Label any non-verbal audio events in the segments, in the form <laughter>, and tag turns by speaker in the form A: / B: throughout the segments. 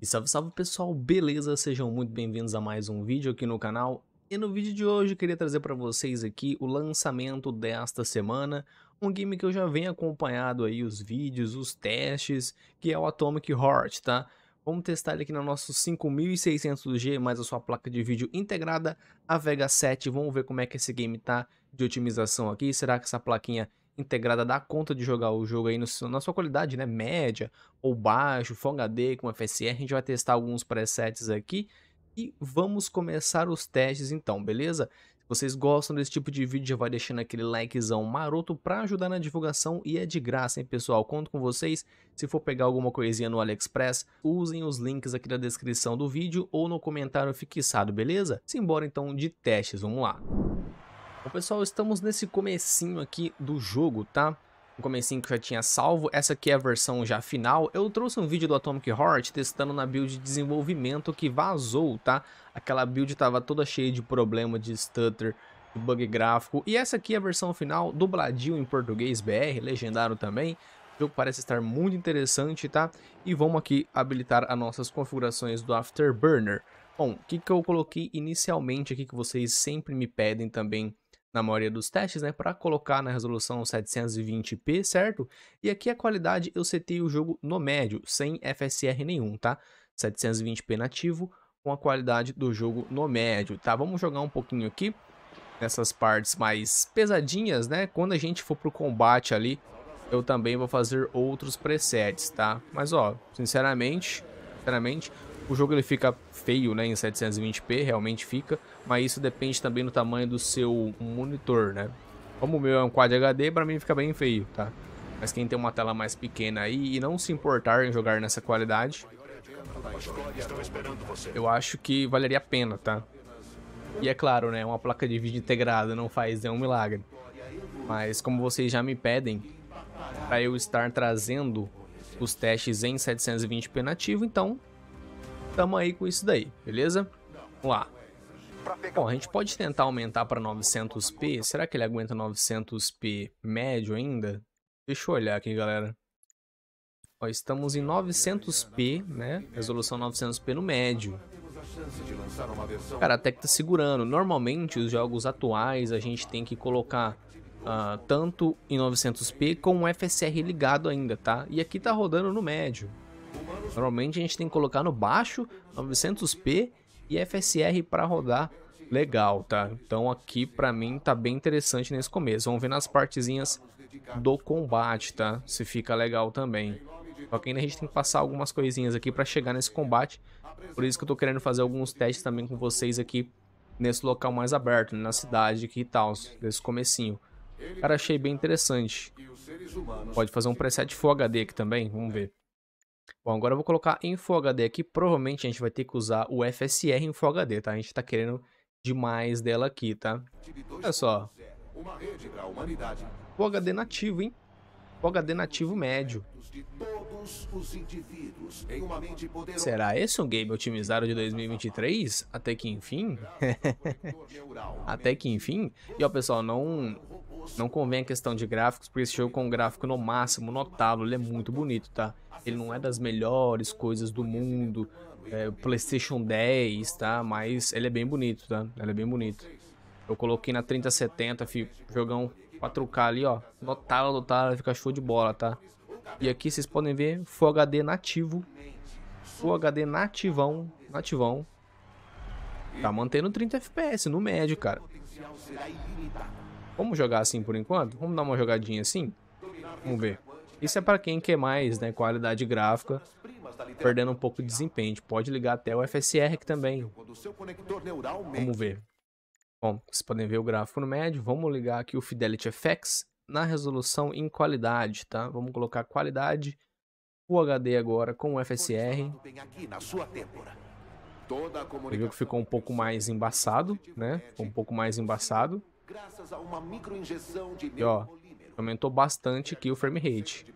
A: E salve, salve pessoal, beleza? Sejam muito bem-vindos a mais um vídeo aqui no canal. E no vídeo de hoje eu queria trazer para vocês aqui o lançamento desta semana, um game que eu já venho acompanhado aí os vídeos, os testes, que é o Atomic Heart, tá? Vamos testar ele aqui no nosso 5600G, mais a sua placa de vídeo integrada, a Vega 7. Vamos ver como é que esse game tá de otimização aqui. Será que essa plaquinha integrada dá conta de jogar o jogo aí no, na sua qualidade, né? Média ou baixo, Full HD com FSR. A gente vai testar alguns presets aqui e vamos começar os testes então, beleza? Se vocês gostam desse tipo de vídeo, já vai deixando aquele likezão maroto para ajudar na divulgação e é de graça, hein, pessoal? Conto com vocês. Se for pegar alguma coisinha no AliExpress, usem os links aqui na descrição do vídeo ou no comentário fixado, beleza? Simbora então de testes, vamos lá. Bom, pessoal, estamos nesse comecinho aqui do jogo, tá? Um comecinho que eu já tinha salvo, essa aqui é a versão já final. Eu trouxe um vídeo do Atomic Heart testando na build de desenvolvimento que vazou, tá? Aquela build estava toda cheia de problema de stutter, de bug gráfico. E essa aqui é a versão final, dubladinho em português BR, legendário também. O jogo parece estar muito interessante, tá? E vamos aqui habilitar as nossas configurações do Afterburner. Bom, o que, que eu coloquei inicialmente aqui que vocês sempre me pedem também na maioria dos testes, né, para colocar na resolução 720p, certo? E aqui a qualidade eu setei o jogo no médio, sem FSR nenhum, tá? 720p nativo com a qualidade do jogo no médio, tá? Vamos jogar um pouquinho aqui nessas partes mais pesadinhas, né? Quando a gente for pro combate ali, eu também vou fazer outros presets, tá? Mas ó, sinceramente, sinceramente, o jogo ele fica feio né, em 720p, realmente fica, mas isso depende também do tamanho do seu monitor, né? Como o meu é um Quad HD, para mim fica bem feio, tá? Mas quem tem uma tela mais pequena aí e não se importar em jogar nessa qualidade, eu acho que valeria a pena, tá? E é claro, né, uma placa de vídeo integrada não faz nenhum milagre. Mas como vocês já me pedem, para eu estar trazendo os testes em 720p nativo, então tamo aí com isso daí, beleza? Vamos lá. Bom, a gente pode tentar aumentar para 900p. Será que ele aguenta 900p médio ainda? Deixa eu olhar aqui, galera. Ó, estamos em 900p, né? Resolução 900p no médio. Cara, até que tá segurando. Normalmente, os jogos atuais, a gente tem que colocar uh, tanto em 900p com o FSR ligado ainda, tá? E aqui tá rodando no médio. Normalmente a gente tem que colocar no baixo 900p e FSR para rodar legal, tá? Então aqui para mim tá bem interessante nesse começo. Vamos ver nas partezinhas do combate, tá? Se fica legal também. Só que ainda a gente tem que passar algumas coisinhas aqui para chegar nesse combate. Por isso que eu tô querendo fazer alguns testes também com vocês aqui nesse local mais aberto, né? na cidade aqui e tal, nesse comecinho. Cara, achei bem interessante. Pode fazer um preset Full HD aqui também, vamos ver. Bom, agora eu vou colocar em Full HD aqui. Provavelmente a gente vai ter que usar o FSR em Full HD, tá? A gente tá querendo demais dela aqui, tá? Olha só. Full HD nativo, hein? Full HD nativo médio. Será esse um game otimizado de 2023? Até que enfim. <laughs> Até que enfim. E ó, pessoal, não não convém a questão de gráficos, porque esse jogo com gráfico no máximo, notá-lo, ele é muito bonito, tá? Ele não é das melhores coisas do mundo, é, PlayStation 10, tá? Mas ele é bem bonito, tá? Ele é bem bonito. Eu coloquei na 3070, fi, jogão 4K ali, ó. Notá-lo, notá-lo, fica show de bola, tá? E aqui vocês podem ver Full HD nativo. Full HD nativão, nativão. Tá mantendo 30 FPS no médio, cara. Vamos jogar assim por enquanto? Vamos dar uma jogadinha assim? Vamos ver. Isso é para quem quer mais né, qualidade gráfica, perdendo um pouco de desempenho. Pode ligar até o FSR aqui também. Vamos ver. Bom, vocês podem ver o gráfico no médio. Vamos ligar aqui o Fidelity FX na resolução em qualidade, tá? Vamos colocar qualidade o HD agora com o FSR. Você viu que ficou um pouco mais embaçado, né? Ficou um pouco mais embaçado graças a uma microinjeção de e, ó, aumentou bastante aqui o frame rate.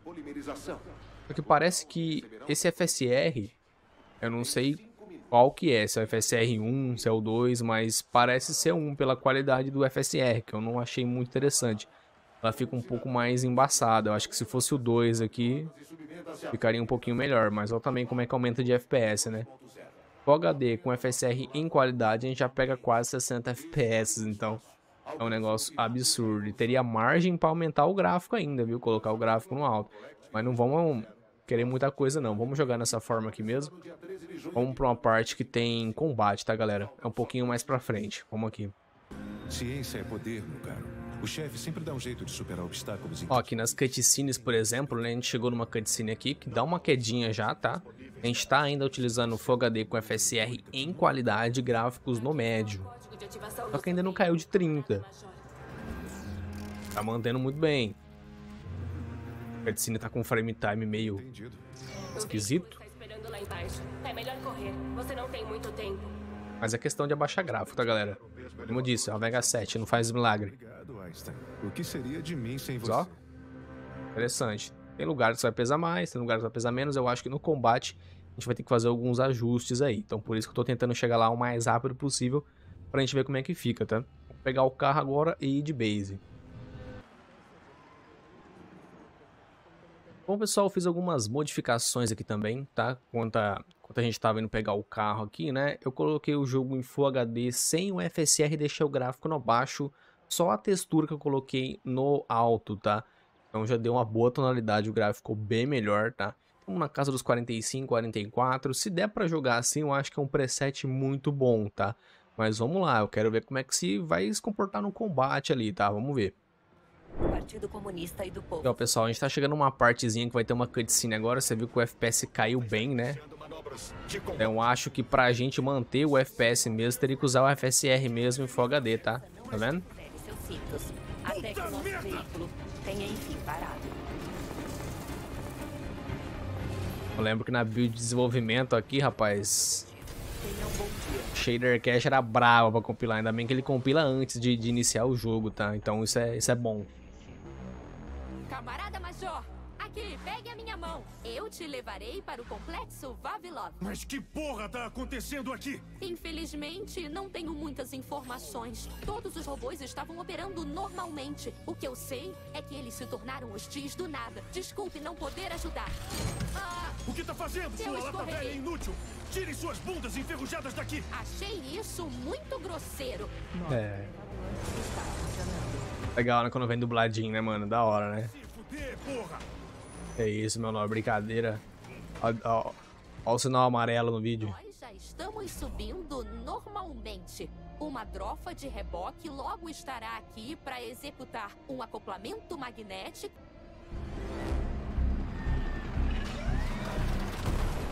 A: Só que parece que esse FSR, eu não sei qual que é, se é o FSR1, se é o 2, mas parece ser um pela qualidade do FSR, que eu não achei muito interessante. Ela fica um pouco mais embaçada, eu acho que se fosse o 2 aqui, ficaria um pouquinho melhor, mas olha também como é que aumenta de FPS, né? O HD com FSR em qualidade, a gente já pega quase 60 FPS, então... É um negócio absurdo. E teria margem para aumentar o gráfico ainda, viu? Colocar o gráfico no alto. Mas não vamos querer muita coisa, não. Vamos jogar nessa forma aqui mesmo. Vamos para uma parte que tem combate, tá, galera? É um pouquinho mais para frente. Vamos aqui. Ciência é poder, meu caro. O chefe sempre dá um jeito de superar obstáculos. Em... Ó, aqui nas cutscenes, por exemplo, né? A gente chegou numa cutscene aqui que dá uma quedinha já, tá? A gente tá ainda utilizando o Full HD com FSR em qualidade gráficos no médio. Só que ainda não caiu de 30. Tá mantendo muito bem. A medicina tá com frame time meio Entendido. esquisito. Tá é Mas é questão de abaixar gráfico, tá, galera? Como eu disse, é o Vega 7, não faz milagre. Só? Interessante. Tem lugar que você vai pesar mais, tem lugar que vai pesar menos. Eu acho que no combate a gente vai ter que fazer alguns ajustes aí. Então por isso que eu tô tentando chegar lá o mais rápido possível pra gente ver como é que fica, tá? Vou pegar o carro agora e ir de base. Bom, pessoal, fiz algumas modificações aqui também, tá? Quanto a, quanto a gente tá estava indo pegar o carro aqui, né? Eu coloquei o jogo em Full HD sem o FSR e deixei o gráfico no baixo, só a textura que eu coloquei no alto, tá? Então já deu uma boa tonalidade, o gráfico ficou bem melhor, tá? Estamos na casa dos 45, 44. Se der para jogar assim, eu acho que é um preset muito bom, tá? Mas vamos lá, eu quero ver como é que se vai se comportar no combate ali, tá? Vamos ver. Partido Comunista e do Povo. Então, pessoal, a gente tá chegando numa partezinha que vai ter uma cutscene agora. Você viu que o FPS caiu bem, né? Então acho que pra gente manter o FPS mesmo, teria que usar o FSR mesmo em Full HD, tá? Tá vendo? Eu lembro que na build de desenvolvimento aqui, rapaz... Shader Cache era brava pra compilar, ainda bem que ele compila antes de, de iniciar o jogo, tá? Então isso é, isso é bom. Camarada pegue a minha mão. Eu te levarei para o complexo Vavilov. Mas que porra tá acontecendo aqui? Infelizmente, não tenho muitas informações. Todos os robôs estavam operando normalmente. O que eu sei é que eles se tornaram hostis do nada. Desculpe não poder ajudar. Ah, o que tá fazendo, sua lata velha é inútil? Tirem suas bundas enferrujadas daqui! Achei isso muito grosseiro. É. Legal, né? Quando vem dubladinho, né, mano? Da hora, né? Se fuder, porra! É isso, meu nome, brincadeira. Olha o sinal amarelo no vídeo. Nós já estamos subindo normalmente. Uma drofa de reboque logo estará aqui para executar um acoplamento magnético.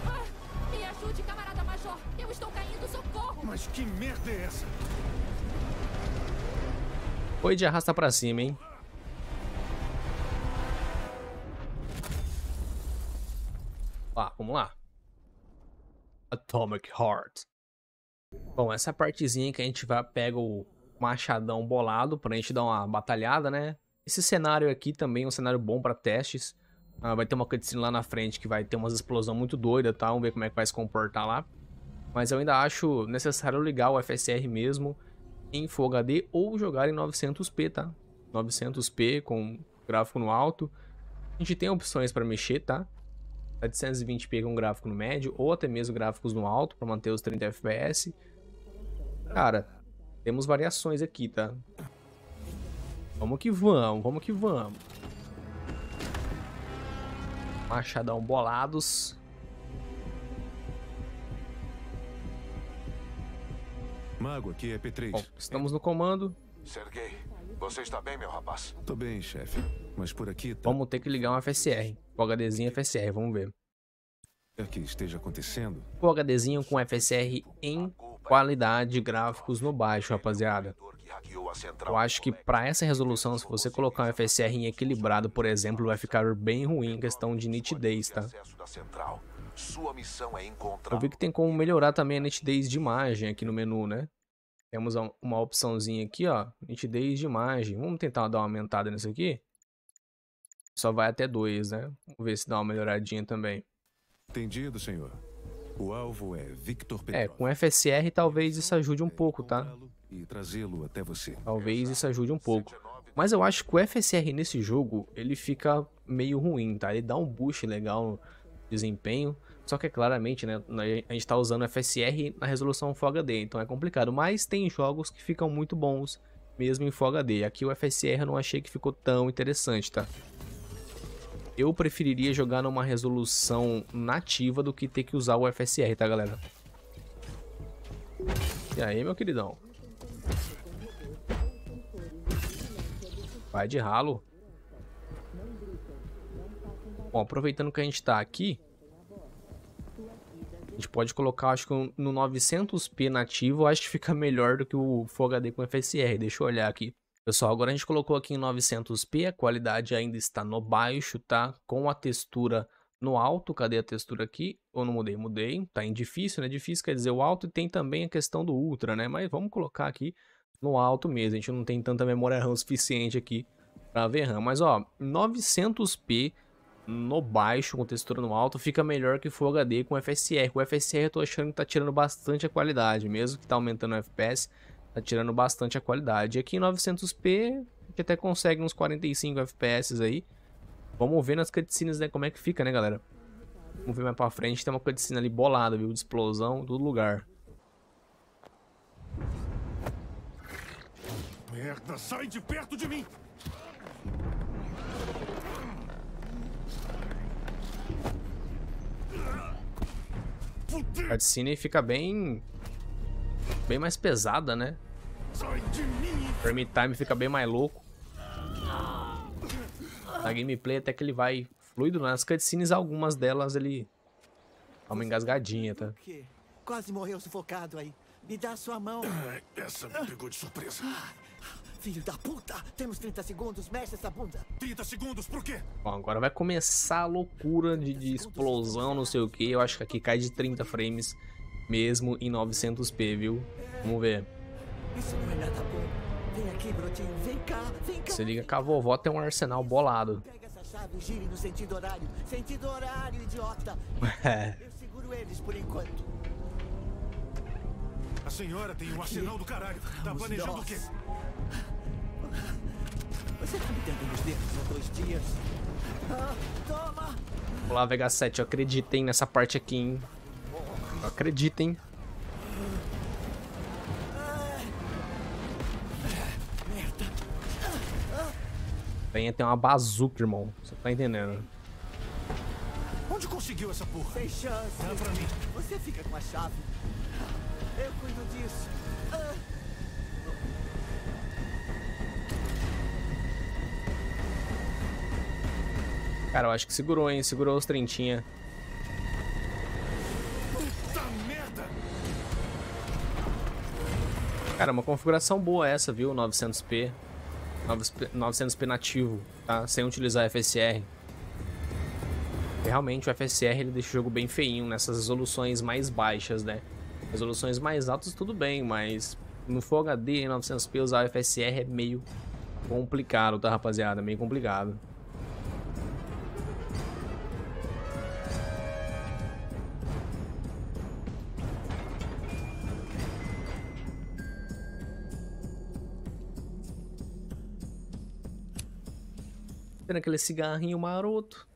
A: Ah, me ajude, camarada Major! Eu estou caindo, socorro! Mas que merda é essa? Oi, de arrasta pra cima, hein? Lá, vamos lá. Atomic Heart. Bom, essa partezinha que a gente vai, pega o machadão bolado pra gente dar uma batalhada, né? Esse cenário aqui também é um cenário bom pra testes. Ah, vai ter uma cutscene lá na frente que vai ter umas explosão muito doida, tá? Vamos ver como é que vai se comportar lá. Mas eu ainda acho necessário ligar o FSR mesmo em Full HD ou jogar em 900p, tá? 900p com gráfico no alto. A gente tem opções para mexer, tá? 720p com gráfico no médio ou até mesmo gráficos no alto para manter os 30 FPS. Cara, temos variações aqui, tá? Vamos que vamos, vamos que vamos. Machadão bolados. Mago, aqui é P3. Bom, estamos no comando. Sergei, você está bem, meu rapaz? Tô bem, chefe. Mas por aqui tá... Vamos ter que ligar um FSR. O HDzinho FSR, vamos ver. É que esteja acontecendo. O HDzinho com FSR em qualidade gráficos no baixo, rapaziada. Eu acho que para essa resolução, se você colocar um FSR em equilibrado, por exemplo, vai ficar bem ruim em questão de nitidez, tá? Eu vi que tem como melhorar também a nitidez de imagem aqui no menu, né? Temos uma opçãozinha aqui, ó, nitidez de imagem. Vamos tentar dar uma aumentada nisso aqui. Só vai até dois, né? Vamos ver se dá uma melhoradinha também. Entendido, senhor. O alvo é Victor Petrov. É, com FSR talvez isso ajude um pouco, tá? E trazê-lo até você. Talvez isso ajude um pouco. Mas eu acho que o FSR nesse jogo, ele fica meio ruim, tá? Ele dá um boost legal no desempenho. Só que é claramente, né, a gente tá usando FSR na resolução Full HD, então é complicado. Mas tem jogos que ficam muito bons, mesmo em Full HD. Aqui o FSR eu não achei que ficou tão interessante, tá? eu preferiria jogar numa resolução nativa do que ter que usar o FSR, tá, galera? E aí, meu queridão? Vai de ralo. Bom, aproveitando que a gente tá aqui, a gente pode colocar, acho que no 900p nativo, acho que fica melhor do que o Full HD com FSR. Deixa eu olhar aqui. Pessoal, agora a gente colocou aqui em 900p, a qualidade ainda está no baixo, tá? Com a textura no alto, cadê a textura aqui? Eu não mudei, mudei, tá em difícil, né? Difícil quer dizer o alto e tem também a questão do ultra, né? Mas vamos colocar aqui no alto mesmo, a gente não tem tanta memória RAM suficiente aqui para ver RAM. Mas ó, 900p no baixo com textura no alto fica melhor que Full HD com FSR. Com FSR eu tô achando que tá tirando bastante a qualidade, mesmo que tá aumentando o FPS Tá tirando bastante a qualidade. Aqui em 900p, a gente até consegue uns 45 FPS aí. Vamos ver nas cutscenes, né, como é que fica, né, galera? Vamos ver mais pra frente, tem uma cutscene ali bolada, viu? De explosão, todo lugar. Merda, sai de perto de mim! A cutscene fica bem bem mais pesada, né? time fica bem mais louco. Na gameplay até que ele vai fluido. Né? Nas cutscenes, algumas delas ele dá uma engasgadinha, tá? Quase morreu sufocado aí. Me dá sua mão. Ah, essa me pegou de surpresa. Ah, filho da puta! Temos 30 segundos, mexe essa bunda! 30 segundos, por quê? Bom, agora vai começar a loucura de, de explosão, não sei o que. Eu acho que aqui cai de 30 frames. Mesmo em 900p, viu? Vamos ver. Isso não é nada bom. Vem aqui, brotinho. Vem cá, vem cá. Se liga que a vovó tem um arsenal bolado. Pega essa chave, gire no sentido horário. Sentido horário, idiota. É. Eu seguro eles por enquanto. A senhora tem um arsenal do caralho. Tá planejando o quê? Você tá me dando nos dedos há dois dias. Ah, toma! Vamos lá, VH7. Eu acreditei nessa parte aqui, hein? Acreditem. Venha tem uma bazuca, irmão. Você tá entendendo? Onde conseguiu essa porra? Sem chance. Dá pra mim. Você fica com a chave. Eu cuido disso. Ah. Cara, eu acho que segurou, hein? Segurou os trentinha. Cara, uma configuração boa essa, viu? 900p. 900p nativo, tá? Sem utilizar FSR. realmente o FSR ele deixa o jogo bem feinho nessas resoluções mais baixas, né? Resoluções mais altas tudo bem, mas no Full HD em 900p usar o FSR é meio complicado, tá rapaziada? Meio complicado. tendo aquele cigarrinho maroto.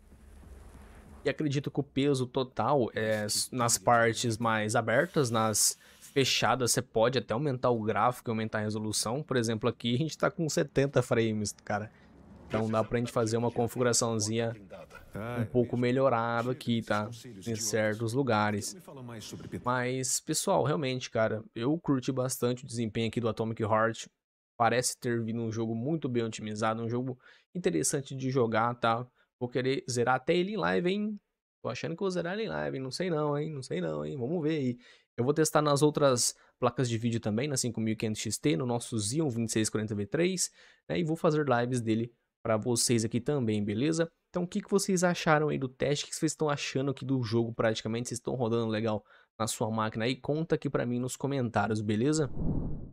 A: E acredito que o peso total é nas partes mais abertas, nas fechadas, você pode até aumentar o gráfico e aumentar a resolução. Por exemplo, aqui a gente tá com 70 frames, cara. Então dá pra gente fazer uma configuraçãozinha um pouco melhorada aqui, tá? Em certos lugares. Mas, pessoal, realmente, cara, eu curti bastante o desempenho aqui do Atomic Heart. Parece ter vindo um jogo muito bem otimizado, um jogo interessante de jogar, tá? Vou querer zerar até ele em live, hein? Tô achando que vou zerar ele em live, não sei não, hein? Não sei não, hein? Vamos ver aí. Eu vou testar nas outras placas de vídeo também, na 5500XT, no nosso Xeon 2640V3, né? E vou fazer lives dele para vocês aqui também, beleza? Então, o que, que vocês acharam aí do teste? O que vocês estão achando aqui do jogo praticamente? Vocês estão rodando legal? na sua máquina aí, conta aqui para mim nos comentários, beleza?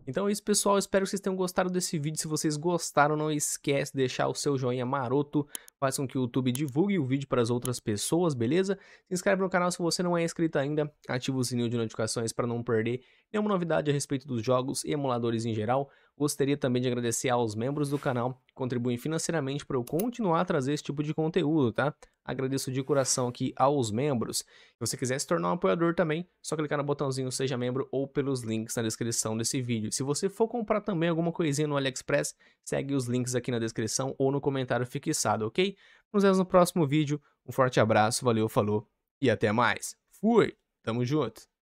A: Então é isso, pessoal. Espero que vocês tenham gostado desse vídeo. Se vocês gostaram, não esquece de deixar o seu joinha maroto. Façam que o YouTube divulgue o vídeo para as outras pessoas, beleza? Se inscreve no canal se você não é inscrito ainda. Ativa o sininho de notificações para não perder nenhuma novidade a respeito dos jogos e emuladores em geral. Gostaria também de agradecer aos membros do canal que contribuem financeiramente para eu continuar a trazer esse tipo de conteúdo, tá? Agradeço de coração aqui aos membros. Se você quiser se tornar um apoiador também, só clicar no botãozinho Seja Membro ou pelos links na descrição desse vídeo. Se você for comprar também alguma coisinha no AliExpress, segue os links aqui na descrição ou no comentário fixado, ok? Nos vemos no próximo vídeo. Um forte abraço, valeu, falou e até mais. Fui, tamo junto.